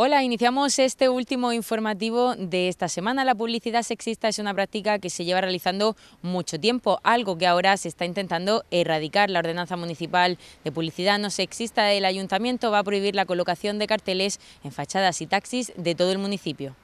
Hola, iniciamos este último informativo de esta semana. La publicidad sexista es una práctica que se lleva realizando mucho tiempo, algo que ahora se está intentando erradicar. La ordenanza municipal de publicidad no sexista del ayuntamiento va a prohibir la colocación de carteles en fachadas y taxis de todo el municipio.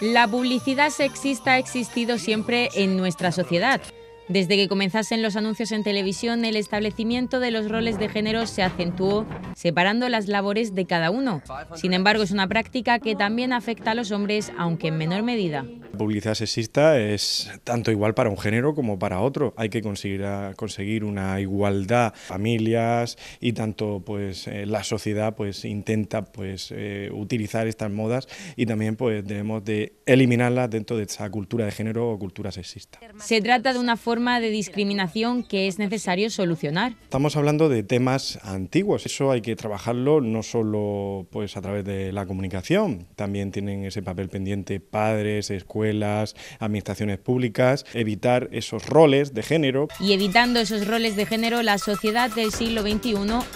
La publicidad sexista ha existido siempre en nuestra sociedad. Desde que comenzasen los anuncios en televisión, el establecimiento de los roles de género se acentuó, separando las labores de cada uno. Sin embargo, es una práctica que también afecta a los hombres, aunque en menor medida publicidad sexista es tanto igual para un género como para otro. Hay que conseguir, conseguir una igualdad familias y tanto pues eh, la sociedad pues intenta pues eh, utilizar estas modas y también pues debemos de eliminarlas dentro de esa cultura de género o cultura sexista. Se trata de una forma de discriminación que es necesario solucionar. Estamos hablando de temas antiguos, eso hay que trabajarlo no solo pues a través de la comunicación, también tienen ese papel pendiente padres, escuelas, las administraciones públicas, evitar esos roles de género. Y evitando esos roles de género, la sociedad del siglo XXI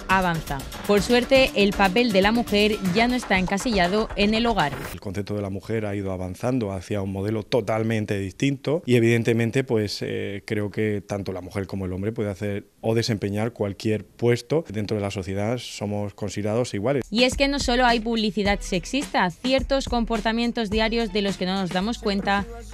avanza. Por suerte, el papel de la mujer ya no está encasillado en el hogar. El concepto de la mujer ha ido avanzando hacia un modelo totalmente distinto y evidentemente pues eh, creo que tanto la mujer como el hombre puede hacer o desempeñar cualquier puesto dentro de la sociedad, somos considerados iguales. Y es que no solo hay publicidad sexista, ciertos comportamientos diarios de los que no nos damos cuenta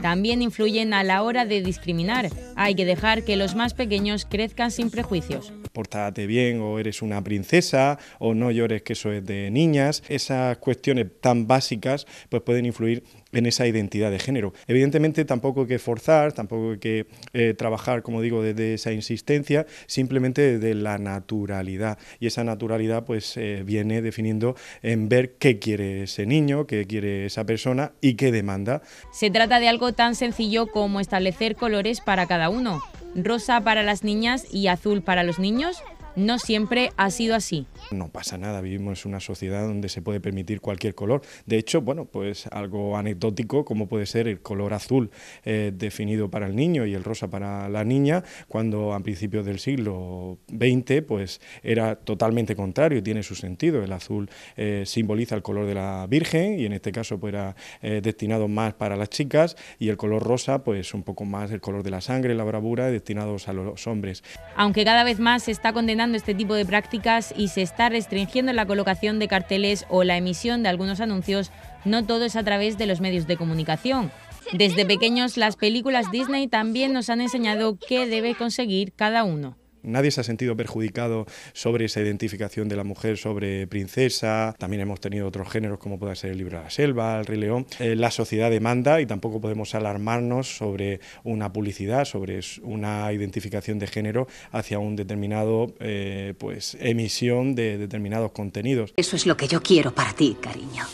también influyen a la hora de discriminar. Hay que dejar que los más pequeños crezcan sin prejuicios. ...portarte bien o eres una princesa o no llores que eso es de niñas. Esas cuestiones tan básicas pues pueden influir en esa identidad de género. Evidentemente tampoco hay que forzar, tampoco hay que eh, trabajar, como digo, desde esa insistencia, simplemente desde la naturalidad. Y esa naturalidad pues eh, viene definiendo en ver qué quiere ese niño, qué quiere esa persona y qué demanda. Se trata de algo tan sencillo como establecer colores para cada uno rosa para las niñas y azul para los niños no siempre ha sido así. No pasa nada, vivimos en una sociedad donde se puede permitir cualquier color. De hecho, bueno, pues algo anecdótico como puede ser el color azul eh, definido para el niño y el rosa para la niña, cuando a principios del siglo XX pues era totalmente contrario, tiene su sentido. El azul eh, simboliza el color de la Virgen y en este caso pues era eh, destinado más para las chicas y el color rosa pues un poco más el color de la sangre, la bravura, destinados a los hombres. Aunque cada vez más se está condenando este tipo de prácticas y se está restringiendo la colocación de carteles o la emisión de algunos anuncios, no todo es a través de los medios de comunicación. Desde pequeños las películas Disney también nos han enseñado qué debe conseguir cada uno nadie se ha sentido perjudicado sobre esa identificación de la mujer sobre princesa. También hemos tenido otros géneros como puede ser el libro de la selva, el rey león. Eh, la sociedad demanda y tampoco podemos alarmarnos sobre una publicidad, sobre una identificación de género hacia un determinado, eh, pues, emisión de determinados contenidos. Eso es lo que yo quiero para ti, cariño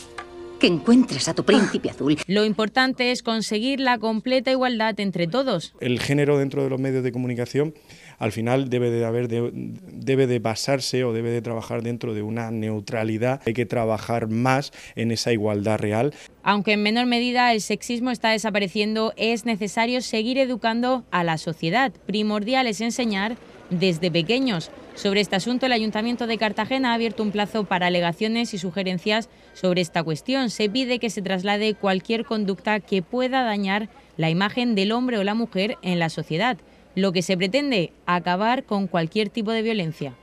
que encuentres a tu príncipe azul. Lo importante es conseguir la completa igualdad entre todos. El género dentro de los medios de comunicación al final debe de haber debe de basarse o debe de trabajar dentro de una neutralidad. Hay que trabajar más en esa igualdad real. Aunque en menor medida el sexismo está desapareciendo, es necesario seguir educando a la sociedad. Primordial es enseñar desde pequeños sobre este asunto, el Ayuntamiento de Cartagena ha abierto un plazo para alegaciones y sugerencias sobre esta cuestión. Se pide que se traslade cualquier conducta que pueda dañar la imagen del hombre o la mujer en la sociedad. Lo que se pretende, acabar con cualquier tipo de violencia.